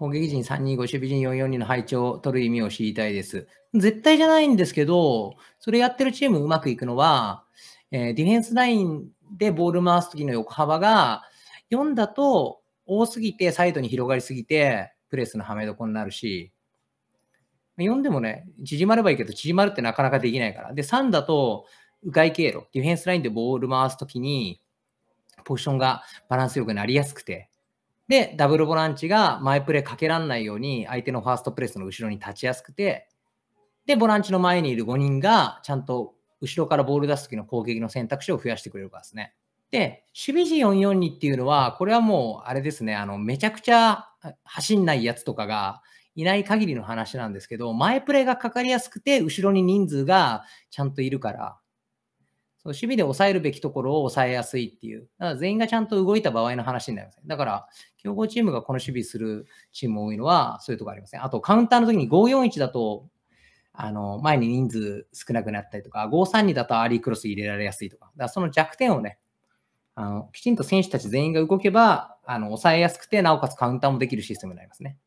攻撃陣3人、5守備陣4、4人の配置を取る意味を知りたいです。絶対じゃないんですけど、それやってるチームうまくいくのは、えー、ディフェンスラインでボール回す時の横幅が、4だと多すぎてサイドに広がりすぎて、プレスのはめどこになるし、4でもね、縮まればいいけど、縮まるってなかなかできないから。で、3だと、迂回経路、ディフェンスラインでボール回すときに、ポジションがバランスよくなりやすくて、で、ダブルボランチが前プレーかけらんないように、相手のファーストプレスの後ろに立ちやすくて、で、ボランチの前にいる5人が、ちゃんと後ろからボール出す時の攻撃の選択肢を増やしてくれるからですね。で、守備陣442っていうのは、これはもう、あれですね、あの、めちゃくちゃ走んないやつとかがいない限りの話なんですけど、前プレーがかかりやすくて、後ろに人数がちゃんといるから、その守備で抑えるべきところを抑えやすいっていう、だから全員がちゃんと動いた場合の話になります、ね。だから、強豪チームがこの守備するチーム多いのは、そういうところありませね。あと、カウンターの時に541だと、あの前に人数少なくなったりとか、532だとアーリークロス入れられやすいとか、だからその弱点をね、あのきちんと選手たち全員が動けばあの抑えやすくて、なおかつカウンターもできるシステムになりますね。